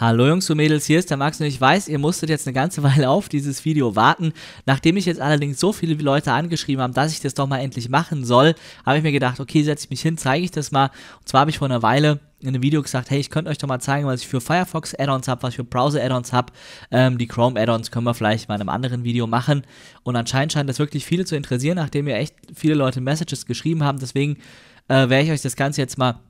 Hallo Jungs und Mädels, hier ist der Max und ich weiß, ihr musstet jetzt eine ganze Weile auf dieses Video warten. Nachdem ich jetzt allerdings so viele Leute angeschrieben haben, dass ich das doch mal endlich machen soll, habe ich mir gedacht, okay, setze ich mich hin, zeige ich das mal. Und zwar habe ich vor einer Weile in einem Video gesagt, hey, ich könnte euch doch mal zeigen, was ich für Firefox Add-ons habe, was ich für Browser Add-ons habe. Ähm, die Chrome Add-ons können wir vielleicht mal in einem anderen Video machen. Und anscheinend scheint das wirklich viele zu interessieren, nachdem mir echt viele Leute Messages geschrieben haben. Deswegen äh, werde ich euch das Ganze jetzt mal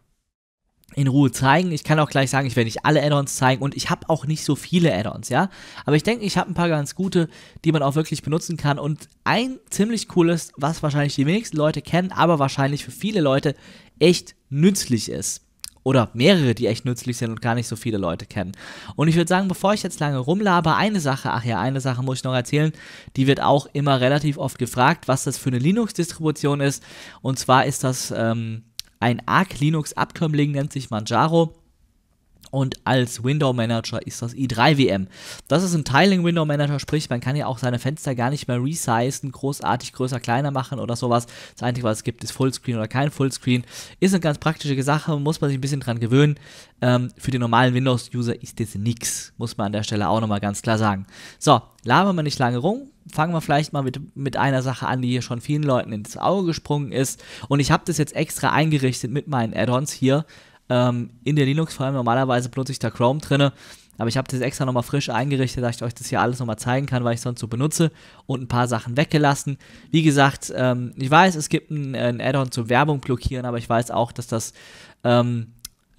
in Ruhe zeigen. Ich kann auch gleich sagen, ich werde nicht alle Add-ons zeigen und ich habe auch nicht so viele Add-ons, ja. Aber ich denke, ich habe ein paar ganz gute, die man auch wirklich benutzen kann. Und ein ziemlich cooles, was wahrscheinlich die wenigsten Leute kennen, aber wahrscheinlich für viele Leute echt nützlich ist. Oder mehrere, die echt nützlich sind und gar nicht so viele Leute kennen. Und ich würde sagen, bevor ich jetzt lange rumlaber, eine Sache, ach ja, eine Sache muss ich noch erzählen, die wird auch immer relativ oft gefragt, was das für eine Linux-Distribution ist. Und zwar ist das, ähm, ein Arc Linux Abkömmling nennt sich Manjaro. Und als Window Manager ist das i3WM. Das ist ein Tiling Window Manager, sprich, man kann ja auch seine Fenster gar nicht mehr resizen, großartig größer, kleiner machen oder sowas. Das Einzige, was es gibt, ist Fullscreen oder kein Fullscreen. Ist eine ganz praktische Sache, muss man sich ein bisschen dran gewöhnen. Ähm, für den normalen Windows-User ist das nichts, muss man an der Stelle auch nochmal ganz klar sagen. So, labern wir nicht lange rum, fangen wir vielleicht mal mit, mit einer Sache an, die hier schon vielen Leuten ins Auge gesprungen ist. Und ich habe das jetzt extra eingerichtet mit meinen Add-ons hier ähm, in der Linux-Farm. Normalerweise benutze ich da Chrome drinne. Aber ich habe das extra nochmal frisch eingerichtet, dass ich euch das hier alles nochmal zeigen kann, weil ich sonst so benutze und ein paar Sachen weggelassen. Wie gesagt, ähm, ich weiß, es gibt ein, ein Add-on zur Werbung blockieren, aber ich weiß auch, dass das ähm,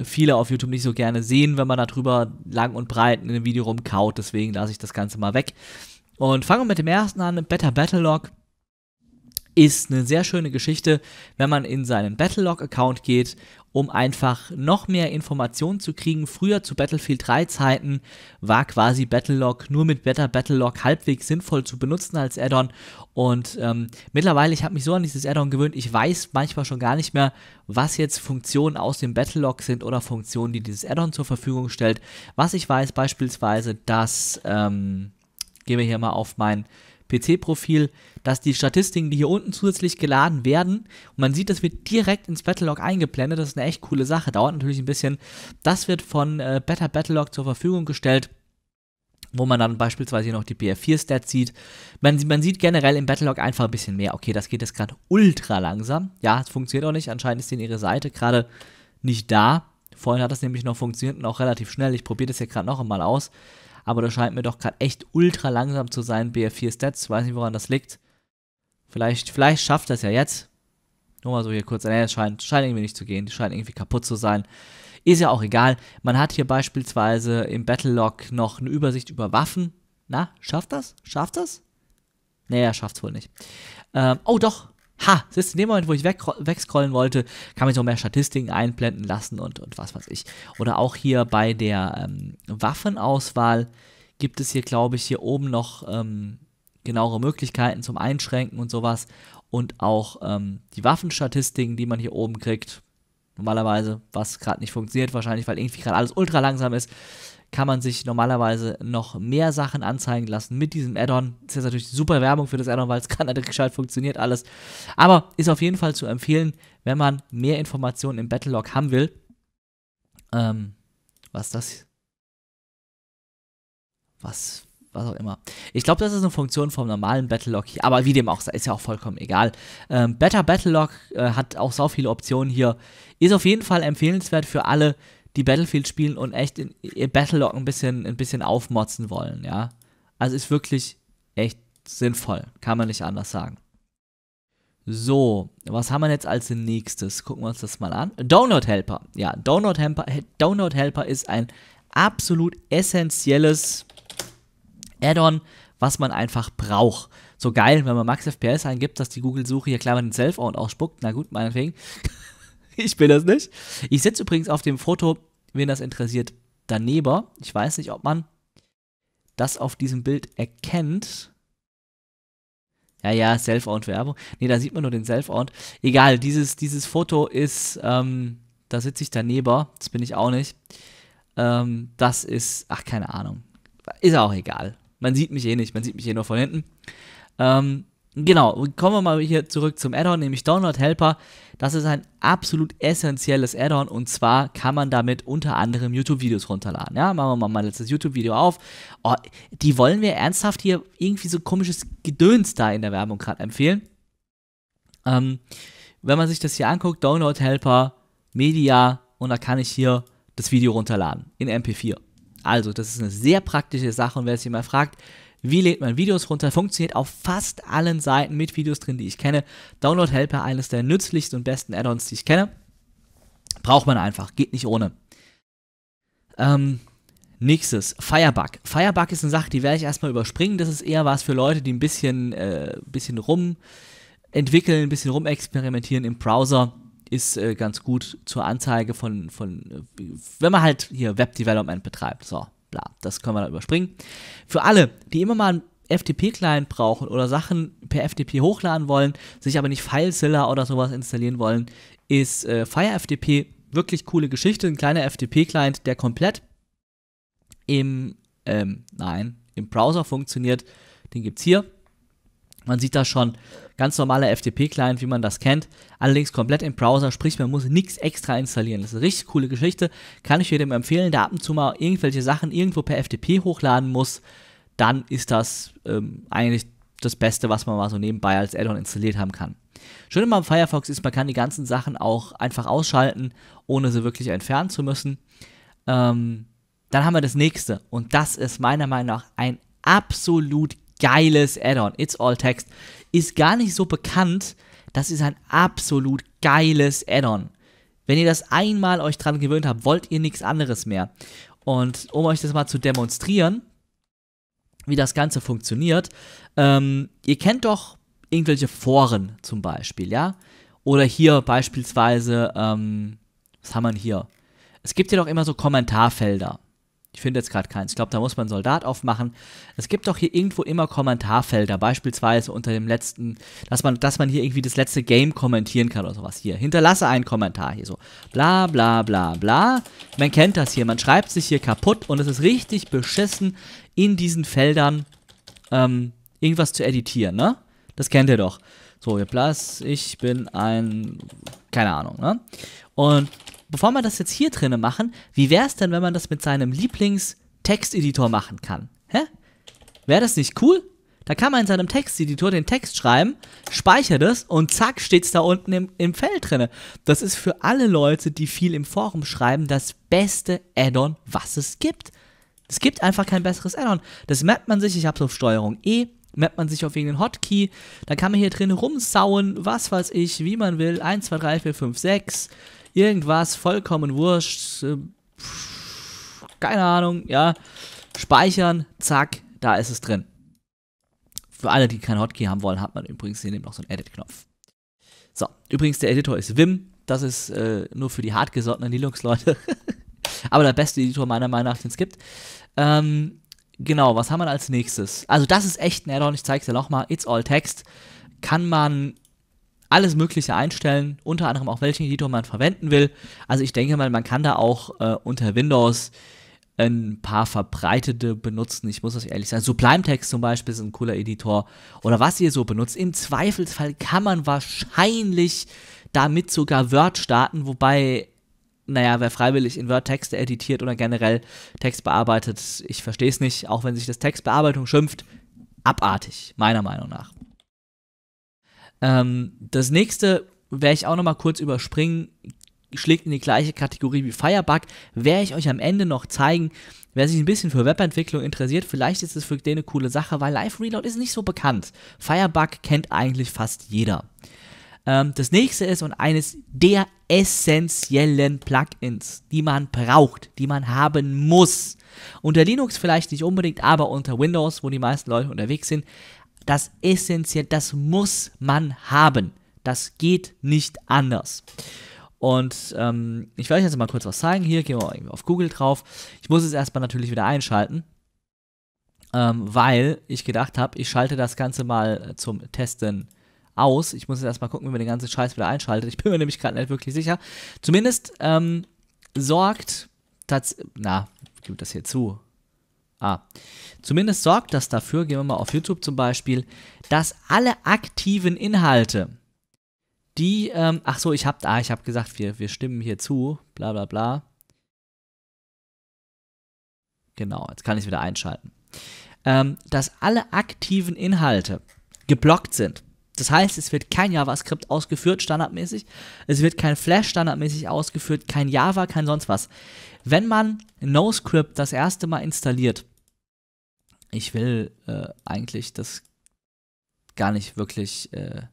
viele auf YouTube nicht so gerne sehen, wenn man darüber lang und breit in einem Video rumkaut. Deswegen lasse ich das Ganze mal weg. Und fangen wir mit dem ersten an, Better Battlelog ist eine sehr schöne Geschichte, wenn man in seinen Battlelog-Account geht, um einfach noch mehr Informationen zu kriegen. Früher zu Battlefield 3 Zeiten war quasi Battlelog nur mit Better Battlelog halbwegs sinnvoll zu benutzen als Addon. Und ähm, mittlerweile, ich habe mich so an dieses Addon gewöhnt, ich weiß manchmal schon gar nicht mehr, was jetzt Funktionen aus dem Battlelog sind oder Funktionen, die dieses Addon zur Verfügung stellt. Was ich weiß beispielsweise, dass... Ähm, gehe hier mal auf mein PC-Profil, dass die Statistiken, die hier unten zusätzlich geladen werden, und man sieht, das wird direkt ins Battlelog eingeblendet. Das ist eine echt coole Sache, dauert natürlich ein bisschen. Das wird von äh, Better Battlelog zur Verfügung gestellt wo man dann beispielsweise hier noch die BF4-Stats sieht. Man, man, sieht generell im Battlelog einfach ein bisschen mehr. Okay, das geht jetzt gerade ultra langsam. Ja, es funktioniert auch nicht. Anscheinend ist denen ihre Seite gerade nicht da. Vorhin hat das nämlich noch funktioniert und auch relativ schnell. Ich probiere das hier gerade noch einmal aus aber das scheint mir doch gerade echt ultra langsam zu sein, BF4 Stats, weiß nicht, woran das liegt. Vielleicht, vielleicht schafft das ja jetzt. Nur mal so hier kurz, nee, das scheint, scheint irgendwie nicht zu gehen, die scheint irgendwie kaputt zu sein. Ist ja auch egal. Man hat hier beispielsweise im Battlelog noch eine Übersicht über Waffen. Na, schafft das? Schafft das? Naja, schafft's wohl nicht. Ähm, oh doch, Ha, siehst du, in dem Moment, wo ich weg, wegscrollen wollte, kann man sich so mehr Statistiken einblenden lassen und, und was weiß ich. Oder auch hier bei der ähm, Waffenauswahl gibt es hier, glaube ich, hier oben noch ähm, genauere Möglichkeiten zum Einschränken und sowas. Und auch ähm, die Waffenstatistiken, die man hier oben kriegt, normalerweise, was gerade nicht funktioniert, wahrscheinlich, weil irgendwie gerade alles ultra langsam ist kann man sich normalerweise noch mehr Sachen anzeigen lassen mit diesem Add-on. Ist jetzt natürlich super Werbung für das Add-on, weil es kann natürlich halt gescheit halt funktioniert alles. Aber ist auf jeden Fall zu empfehlen, wenn man mehr Informationen im Battlelog haben will. Ähm, was das? Was, was auch immer. Ich glaube, das ist eine Funktion vom normalen Battlelog, aber wie dem auch sei, ist ja auch vollkommen egal. Ähm, Better Battlelog äh, hat auch so viele Optionen hier. Ist auf jeden Fall empfehlenswert für alle, die Battlefield spielen und echt in, ihr Battlelog ein bisschen, ein bisschen aufmotzen wollen, ja. Also ist wirklich echt sinnvoll, kann man nicht anders sagen. So, was haben wir jetzt als nächstes? Gucken wir uns das mal an. Download Helper. Ja, Download Helper, Download Helper ist ein absolut essentielles Add-on, was man einfach braucht. So geil, wenn man Max FPS eingibt, dass die Google-Suche hier klar mal den Self-Owned ausspuckt. Na gut, meinetwegen. ich bin das nicht. Ich sitze übrigens auf dem Foto wen das interessiert, daneben. Ich weiß nicht, ob man das auf diesem Bild erkennt. Ja, ja, Self-Owned-Werbung. Ne, da sieht man nur den Self-Owned. Egal, dieses, dieses Foto ist, ähm, da sitze ich daneben. Das bin ich auch nicht. Ähm, das ist, ach, keine Ahnung. Ist auch egal. Man sieht mich eh nicht. Man sieht mich eh nur von hinten. Ähm, Genau, kommen wir mal hier zurück zum Add-on, nämlich Download Helper. Das ist ein absolut essentielles Add-on und zwar kann man damit unter anderem YouTube-Videos runterladen. Ja, machen wir mal mein letztes YouTube-Video auf. Oh, die wollen wir ernsthaft hier irgendwie so komisches Gedöns da in der Werbung gerade empfehlen. Ähm, wenn man sich das hier anguckt, Download Helper, Media und da kann ich hier das Video runterladen in MP4. Also, das ist eine sehr praktische Sache und wer sich mal fragt, wie lädt man Videos runter? Funktioniert auf fast allen Seiten mit Videos drin, die ich kenne. Download Helper, eines der nützlichsten und besten Add-ons, die ich kenne. Braucht man einfach, geht nicht ohne. Ähm, Nächstes, Firebug. Firebug ist eine Sache, die werde ich erstmal überspringen. Das ist eher was für Leute, die ein bisschen, äh, bisschen rum entwickeln, ein bisschen rumexperimentieren im Browser. Ist äh, ganz gut zur Anzeige von, von, äh, wenn man halt hier Web Development betreibt. So, bla. Das können wir dann überspringen. Für alle, die immer mal einen FTP-Client brauchen oder Sachen per FTP hochladen wollen, sich aber nicht FileZilla oder sowas installieren wollen, ist äh, FireFTP wirklich coole Geschichte. Ein kleiner FTP-Client, der komplett im, ähm, nein, im Browser funktioniert. Den gibt's hier. Man sieht da schon ganz normaler FTP-Client, wie man das kennt. Allerdings komplett im Browser, sprich man muss nichts extra installieren. Das ist eine richtig coole Geschichte. Kann ich jedem empfehlen, der ab und zu mal irgendwelche Sachen irgendwo per FTP hochladen muss, dann ist das ähm, eigentlich das Beste, was man mal so nebenbei als Addon installiert haben kann. Schön immer am Firefox ist, man kann die ganzen Sachen auch einfach ausschalten, ohne sie wirklich entfernen zu müssen. Ähm, dann haben wir das nächste und das ist meiner Meinung nach ein absolut geiles Add-on. It's All Text. Ist gar nicht so bekannt. Das ist ein absolut geiles Add-on. Wenn ihr das einmal euch dran gewöhnt habt, wollt ihr nichts anderes mehr. Und um euch das mal zu demonstrieren, wie das Ganze funktioniert, ähm, ihr kennt doch irgendwelche Foren zum Beispiel, ja? Oder hier beispielsweise, ähm, was haben wir denn hier? Es gibt ja doch immer so Kommentarfelder. Ich finde jetzt gerade keins. Ich glaube, da muss man Soldat aufmachen. Es gibt doch hier irgendwo immer Kommentarfelder, beispielsweise unter dem letzten, dass man, dass man hier irgendwie das letzte Game kommentieren kann oder sowas. Hier, hinterlasse einen Kommentar hier so. Bla bla bla bla. Man kennt das hier, man schreibt sich hier kaputt und es ist richtig beschissen, in diesen Feldern ähm, irgendwas zu editieren, ne? Das kennt ihr doch. So, ihr Plus, ich bin ein, keine Ahnung, ne? Und bevor wir das jetzt hier drinnen machen, wie wäre es denn, wenn man das mit seinem Lieblingstexteditor machen kann? Hä? Wäre das nicht cool? Da kann man in seinem Texteditor den Text schreiben, speichert es und zack steht es da unten im, im Feld drinne. Das ist für alle Leute, die viel im Forum schreiben, das beste Addon, was es gibt. Es gibt einfach kein besseres Addon. Das merkt man sich, ich hab's auf Steuerung E, merkt man sich auf irgendeinen Hotkey, Da kann man hier drin rumsauen, was weiß ich, wie man will, 1, 2, 3, 4, 5, 6, irgendwas, vollkommen wurscht, äh, keine Ahnung, ja, speichern, zack, da ist es drin. Für alle, die kein Hotkey haben wollen, hat man übrigens hier eben noch so einen Edit-Knopf. So, übrigens, der Editor ist Vim, das ist äh, nur für die hartgesottenen Linux-Leute, aber der beste Editor meiner Meinung nach, den es gibt. Ähm, genau, was haben wir als nächstes? Also das ist echt ein Add-on, ich zeige es dir nochmal, It's All Text. Kann man alles Mögliche einstellen, unter anderem auch welchen Editor man verwenden will. Also ich denke mal, man kann da auch äh, unter Windows ein paar verbreitete benutzen. Ich muss das ehrlich sagen. Sublime Text zum Beispiel ist ein cooler Editor. Oder was ihr so benutzt. Im Zweifelsfall kann man wahrscheinlich damit sogar Word starten, wobei, naja, wer freiwillig in Word Texte editiert oder generell Text bearbeitet, ich verstehe es nicht, auch wenn sich das Textbearbeitung schimpft. Abartig, meiner Meinung nach. Ähm, das nächste werde ich auch nochmal kurz überspringen, schlägt in die gleiche Kategorie wie Firebug, werde ich euch am Ende noch zeigen. Wer sich ein bisschen für Webentwicklung interessiert, vielleicht ist es für den eine coole Sache, weil Live Reload ist nicht so bekannt. Firebug kennt eigentlich fast jeder. Ähm, das nächste ist und eines der essentiellen Plugins, die man braucht, die man haben muss. Unter Linux vielleicht nicht unbedingt, aber unter Windows, wo die meisten Leute unterwegs sind, das essentiell, das muss man haben. Das geht nicht anders. Und ähm, ich werde euch jetzt mal kurz was zeigen. Hier gehen wir auf Google drauf. Ich muss es erstmal natürlich wieder einschalten, ähm, weil ich gedacht habe, ich schalte das Ganze mal äh, zum Testen aus. Ich muss jetzt erstmal gucken, wie man den ganzen Scheiß wieder einschaltet. Ich bin mir nämlich gerade nicht wirklich sicher. Zumindest ähm, sorgt das. Na, gibt das hier zu. Ah. Zumindest sorgt das dafür, gehen wir mal auf YouTube zum Beispiel, dass alle aktiven Inhalte, die, ähm, ach so, ich habe, ah, ich habe gesagt, wir, wir stimmen hier zu, bla bla bla. Genau, jetzt kann ich wieder einschalten. Ähm, dass alle aktiven Inhalte geblockt sind. Das heißt, es wird kein JavaScript ausgeführt, standardmäßig. Es wird kein Flash standardmäßig ausgeführt, kein Java, kein sonst was. Wenn man NoScript das erste Mal installiert, ich will äh, eigentlich das gar nicht wirklich äh,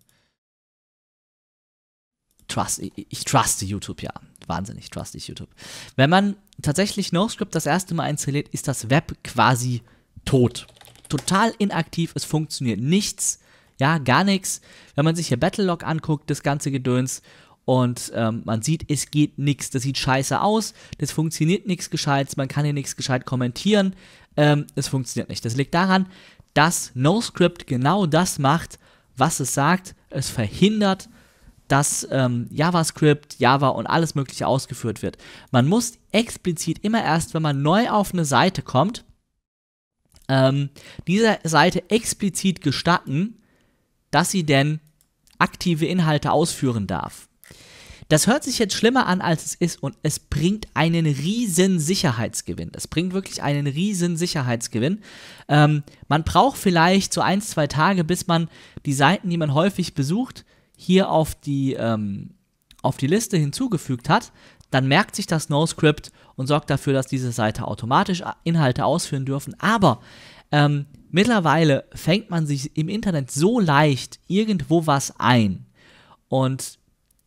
trust, ich, ich truste YouTube, ja. Wahnsinnig truste ich YouTube. Wenn man tatsächlich NoScript das erste Mal installiert, ist das Web quasi tot. Total inaktiv, es funktioniert nichts, ja, gar nichts. Wenn man sich hier Battlelog anguckt, das ganze Gedöns, und ähm, man sieht, es geht nichts. Das sieht scheiße aus, das funktioniert nichts Gescheites, man kann hier nichts gescheit kommentieren. Ähm, es funktioniert nicht. Das liegt daran, dass NoScript genau das macht, was es sagt. Es verhindert, dass ähm, JavaScript, Java und alles Mögliche ausgeführt wird. Man muss explizit immer erst, wenn man neu auf eine Seite kommt, ähm, dieser Seite explizit gestatten, dass sie denn aktive Inhalte ausführen darf. Das hört sich jetzt schlimmer an, als es ist und es bringt einen riesen Sicherheitsgewinn. Es bringt wirklich einen riesen Sicherheitsgewinn. Ähm, man braucht vielleicht so ein, zwei Tage, bis man die Seiten, die man häufig besucht, hier auf die, ähm, auf die Liste hinzugefügt hat. Dann merkt sich das NoScript und sorgt dafür, dass diese Seite automatisch Inhalte ausführen dürfen. Aber ähm, mittlerweile fängt man sich im Internet so leicht irgendwo was ein. Und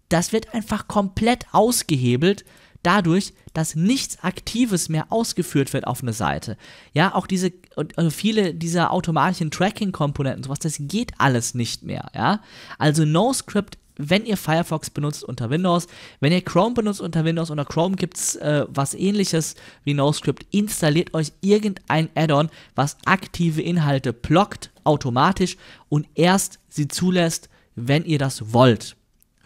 das wird einfach komplett ausgehebelt dadurch, dass nichts Aktives mehr ausgeführt wird auf eine Seite. Ja, auch diese, also viele dieser automatischen Tracking-Komponenten, sowas, das geht alles nicht mehr, ja. Also NoScript, wenn ihr Firefox benutzt unter Windows, wenn ihr Chrome benutzt unter Windows, unter Chrome gibt es äh, was ähnliches wie NoScript, installiert euch irgendein Add-on, was aktive Inhalte blockt, automatisch und erst sie zulässt, wenn ihr das wollt.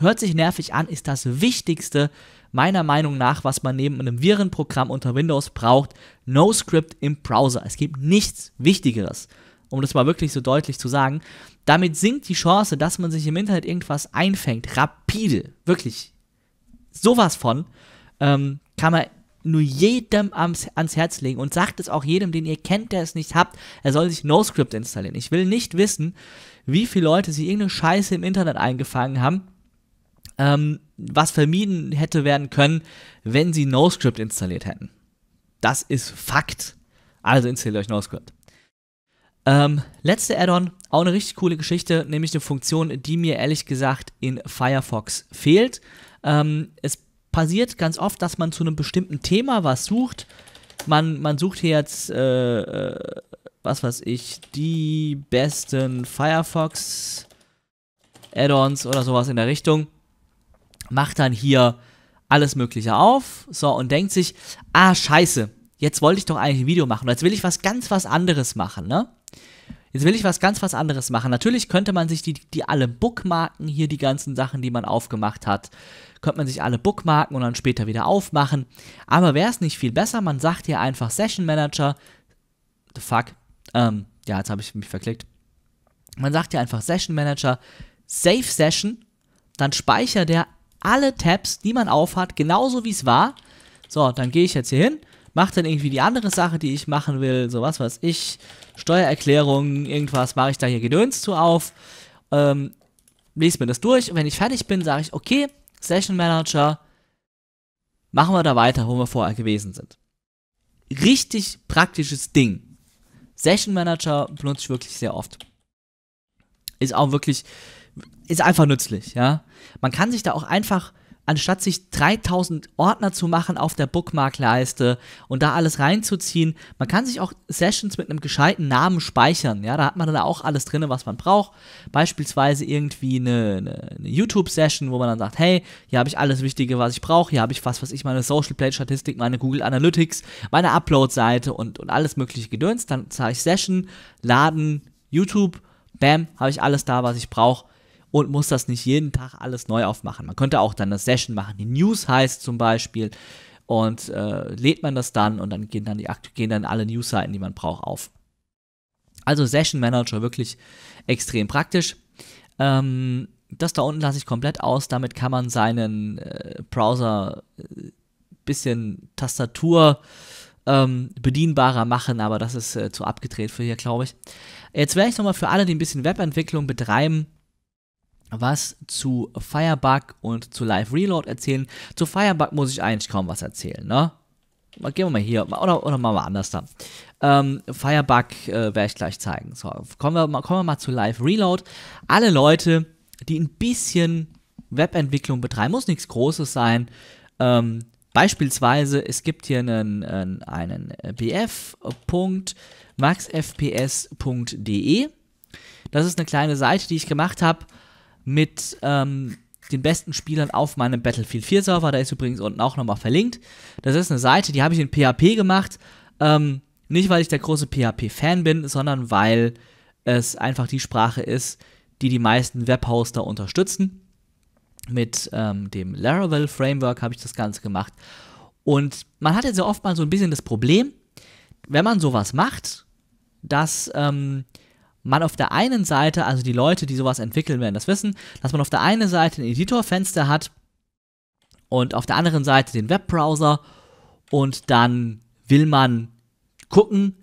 Hört sich nervig an, ist das Wichtigste meiner Meinung nach, was man neben einem Virenprogramm unter Windows braucht. NoScript im Browser. Es gibt nichts Wichtigeres, um das mal wirklich so deutlich zu sagen. Damit sinkt die Chance, dass man sich im Internet irgendwas einfängt. Rapide, wirklich. Sowas von ähm, kann man nur jedem ans, ans, Herz legen und sagt es auch jedem, den ihr kennt, der es nicht habt, er soll sich NoScript installieren. Ich will nicht wissen, wie viele Leute sich irgendeine Scheiße im Internet eingefangen haben, ähm, was vermieden hätte werden können, wenn sie NoScript installiert hätten. Das ist Fakt. Also installiert euch NoScript. Ähm, letzte Add-on, auch eine richtig coole Geschichte, nämlich eine Funktion, die mir ehrlich gesagt in Firefox fehlt. Ähm, es passiert ganz oft, dass man zu einem bestimmten Thema was sucht. Man, man sucht hier jetzt, äh, äh was weiß ich, die besten Firefox Add-ons oder sowas in der Richtung macht dann hier alles Mögliche auf, so, und denkt sich, ah, scheiße, jetzt wollte ich doch eigentlich ein Video machen, jetzt will ich was ganz was anderes machen, ne? Jetzt will ich was ganz was anderes machen. Natürlich könnte man sich die, die alle bookmarken, hier die ganzen Sachen, die man aufgemacht hat, könnte man sich alle bookmarken und dann später wieder aufmachen. Aber wäre es nicht viel besser, man sagt hier einfach Session Manager, the fuck, ähm, ja, jetzt habe ich mich verklickt. Man sagt hier einfach Session Manager, Save Session, dann speichert der alle Tabs, die man aufhat, genauso wie es war. So, dann gehe ich jetzt hier hin, mache dann irgendwie die andere Sache, die ich machen will, so was weiß ich, Steuererklärung, irgendwas, mache ich da hier Gedöns zu auf, ähm, lese mir das durch und wenn ich fertig bin, sage ich, okay, Session Manager, machen wir da weiter, wo wir vorher gewesen sind. Richtig praktisches Ding. Session Manager benutze ich wirklich sehr oft. Ist auch wirklich ist einfach nützlich, ja. Man kann sich da auch einfach, anstatt sich 3000 Ordner zu machen auf der Bookmarkleiste und da alles reinzuziehen, man kann sich auch Sessions mit einem gescheiten Namen speichern, ja. Da hat man dann auch alles drin, was man braucht. Beispielsweise irgendwie eine, eine, eine YouTube-Session, wo man dann sagt, hey, hier habe ich alles Wichtige, was ich brauche, hier habe ich was, was ich meine Social Play-Statistik, meine Google Analytics, meine Upload-Seite und, und alles mögliche gedönst. Dann sage ich Session, laden, YouTube, bam, habe ich alles da, was ich brauche und muss das nicht jeden Tag alles neu aufmachen. Man könnte auch dann eine Session machen, die News heißt zum Beispiel. Und äh, lädt man das dann und dann gehen dann, die, gehen dann alle Newsseiten, die man braucht, auf. Also Session Manager wirklich extrem praktisch. Ähm, das da unten lasse ich komplett aus. Damit kann man seinen äh, Browser ein äh, bisschen Tastatur ähm, bedienbarer machen, aber das ist äh, zu abgedreht für hier, glaube ich. Jetzt werde ich nochmal für alle, die ein bisschen Webentwicklung betreiben, was zu Firebug und zu Live Reload erzählen. Zu Firebug muss ich eigentlich kaum was erzählen, ne? Gehen wir mal hier oder, oder mal anders dann. Ähm, Firebug äh, werde ich gleich zeigen. So, kommen wir, mal, kommen wir mal zu Live Reload. Alle Leute, die ein bisschen Webentwicklung betreiben, muss nichts Großes sein. Ähm, beispielsweise, es gibt hier einen, einen äh, bf.maxfps.de. Das ist eine kleine Seite, die ich gemacht habe mit ähm, den besten Spielern auf meinem Battlefield 4 Server. Da ist übrigens unten auch nochmal verlinkt. Das ist eine Seite, die habe ich in PHP gemacht. Ähm, nicht, weil ich der große PHP-Fan bin, sondern weil es einfach die Sprache ist, die die meisten Webhoster unterstützen. Mit ähm, dem Laravel Framework habe ich das Ganze gemacht. Und man hat jetzt ja oft mal so ein bisschen das Problem, wenn man sowas macht, dass ähm, man auf der einen Seite, also die Leute, die sowas entwickeln werden, das wissen, dass man auf der einen Seite ein Editorfenster hat und auf der anderen Seite den Webbrowser und dann will man gucken,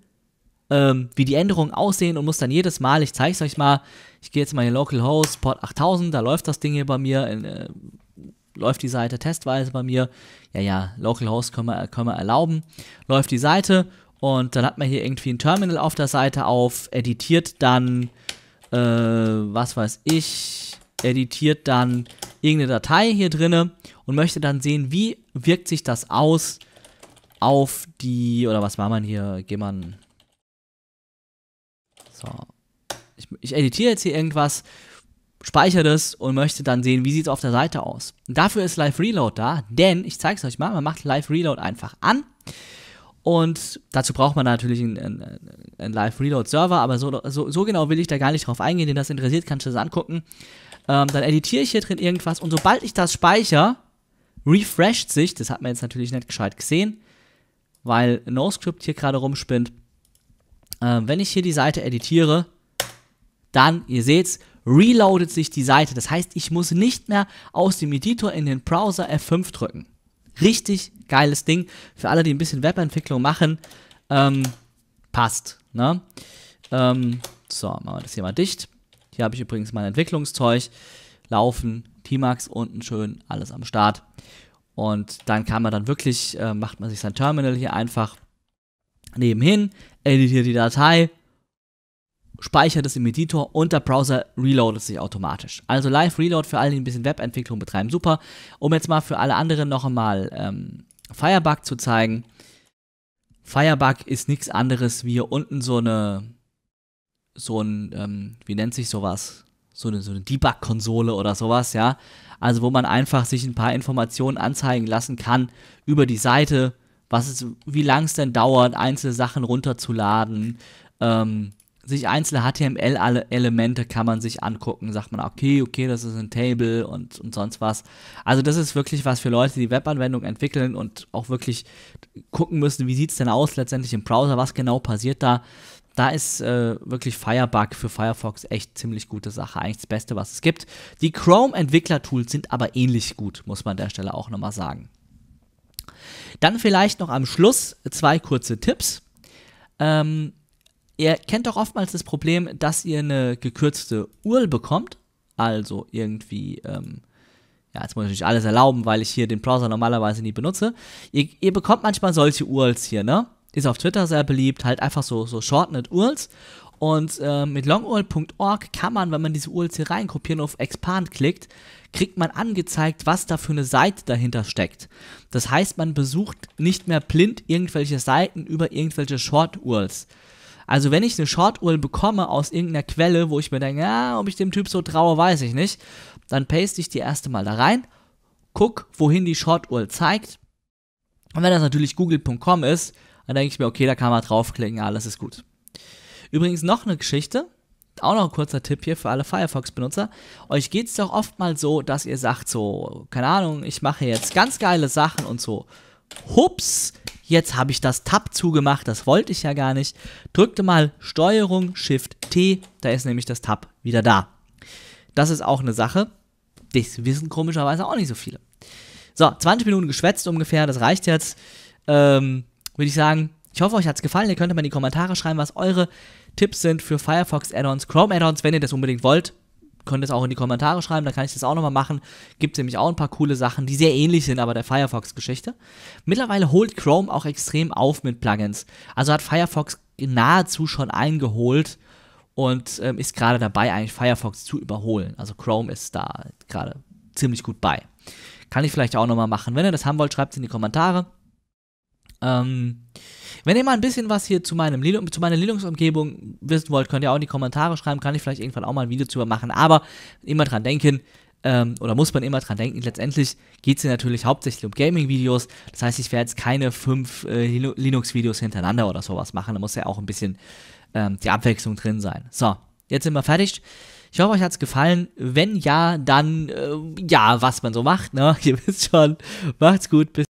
ähm, wie die Änderungen aussehen und muss dann jedes Mal, ich zeige es euch mal, ich gehe jetzt mal in Localhost, Port 8000, da läuft das Ding hier bei mir, in, äh, läuft die Seite testweise bei mir, ja, ja, Localhost können wir, können wir erlauben, läuft die Seite und dann hat man hier irgendwie ein Terminal auf der Seite auf, editiert dann, äh, was weiß ich, editiert dann irgendeine Datei hier drinne und möchte dann sehen, wie wirkt sich das aus auf die, oder was war man hier, geh man, so, ich, ich editiere jetzt hier irgendwas, speichere das und möchte dann sehen, wie sieht es auf der Seite aus. Und dafür ist Live Reload da, denn, ich zeige es euch mal, man macht Live Reload einfach an und dazu braucht man natürlich einen, einen, einen Live-Reload-Server, aber so, so, so, genau will ich da gar nicht drauf eingehen, den das interessiert, kannst du das angucken. Ähm, dann editiere ich hier drin irgendwas und sobald ich das speichere, refresht sich, das hat man jetzt natürlich nicht gescheit gesehen, weil NoScript hier gerade rumspinnt. Ähm, wenn ich hier die Seite editiere, dann, ihr seht's, reloadet sich die Seite. Das heißt, ich muss nicht mehr aus dem Editor in den Browser F5 drücken. Richtig geiles Ding. Für alle, die ein bisschen Webentwicklung machen, ähm, passt. Ne? Ähm, so, machen wir das hier mal dicht. Hier habe ich übrigens mein Entwicklungszeug laufen. T-Max unten schön, alles am Start. Und dann kann man dann wirklich, äh, macht man sich sein Terminal hier einfach nebenhin, editiert die Datei, speichert es im Editor und der Browser reloadet sich automatisch. Also Live Reload für alle, die ein bisschen Webentwicklung betreiben, super. Um jetzt mal für alle anderen noch einmal ähm, Firebug zu zeigen. Firebug ist nichts anderes wie hier unten so eine, so ein, ähm, wie nennt sich sowas? So eine, so eine Debug-Konsole oder sowas, ja. Also wo man einfach sich ein paar Informationen anzeigen lassen kann über die Seite, was es, wie lang es denn dauert, einzelne Sachen runterzuladen, ähm, sich einzelne HTML-Elemente kann man sich angucken, sagt man, okay, okay, das ist ein Table und, und sonst was. Also das ist wirklich was für Leute, die Webanwendungen entwickeln und auch wirklich gucken müssen, wie sieht es denn aus letztendlich im Browser, was genau passiert da. Da ist äh, wirklich Firebug für Firefox echt ziemlich gute Sache, eigentlich das Beste, was es gibt. Die Chrome-Entwickler-Tools sind aber ähnlich gut, muss man an der Stelle auch nochmal sagen. Dann vielleicht noch am Schluss zwei kurze Tipps. Ähm, Ihr kennt doch oftmals das Problem, dass ihr eine gekürzte URL bekommt. Also irgendwie, ähm, ja, jetzt muss ich nicht alles erlauben, weil ich hier den Browser normalerweise nie benutze. Ihr, ihr bekommt manchmal solche URLs hier, ne? Ist auf Twitter sehr beliebt, halt einfach so, so shortened URLs. Und äh, mit longurl.org kann man, wenn man diese URLs hier reinkopieren und auf Expand klickt, kriegt man angezeigt, was da für eine Seite dahinter steckt. Das heißt, man besucht nicht mehr blind irgendwelche Seiten über irgendwelche Short-URLs. Also wenn ich eine Short URL bekomme aus irgendeiner Quelle, wo ich mir denke, ja, ob ich dem Typ so traue, weiß ich nicht, dann paste ich die erste mal da rein, guck, wohin die Short URL zeigt. Und wenn das natürlich google.com ist, dann denke ich mir, okay, da kann man draufklicken, alles ist gut. Übrigens noch eine Geschichte, auch noch ein kurzer Tipp hier für alle Firefox-Benutzer. Euch geht es doch oft mal so, dass ihr sagt so, keine Ahnung, ich mache jetzt ganz geile Sachen und so hups, jetzt habe ich das Tab zugemacht, das wollte ich ja gar nicht. Drückte mal Steuerung, Shift, T, da ist nämlich das Tab wieder da. Das ist auch eine Sache, das wissen komischerweise auch nicht so viele. So, 20 Minuten geschwätzt ungefähr, das reicht jetzt. Ähm, Würde ich sagen, ich hoffe, euch hat es gefallen. Ihr könnt mal in die Kommentare schreiben, was eure Tipps sind für Firefox Add-ons, Chrome Add-ons, wenn ihr das unbedingt wollt könnt es auch in die Kommentare schreiben, da kann ich das auch nochmal machen. Gibt es nämlich auch ein paar coole Sachen, die sehr ähnlich sind, aber der Firefox-Geschichte. Mittlerweile holt Chrome auch extrem auf mit Plugins. Also hat Firefox nahezu schon eingeholt und ähm, ist gerade dabei, eigentlich Firefox zu überholen. Also Chrome ist da gerade ziemlich gut bei. Kann ich vielleicht auch nochmal machen. Wenn ihr das haben wollt, schreibt es in die Kommentare. Ähm, wenn ihr mal ein bisschen was hier zu, meinem zu meiner Linux-Umgebung wissen wollt, könnt ihr auch in die Kommentare schreiben. Kann ich vielleicht irgendwann auch mal ein Video zu machen. Aber immer dran denken, ähm, oder muss man immer dran denken, letztendlich geht es hier natürlich hauptsächlich um Gaming-Videos. Das heißt, ich werde jetzt keine fünf äh, Linux-Videos hintereinander oder sowas machen. Da muss ja auch ein bisschen ähm, die Abwechslung drin sein. So, jetzt sind wir fertig. Ich hoffe, euch hat es gefallen. Wenn ja, dann äh, ja, was man so macht. Ne? Ihr wisst schon. Macht's gut. Bis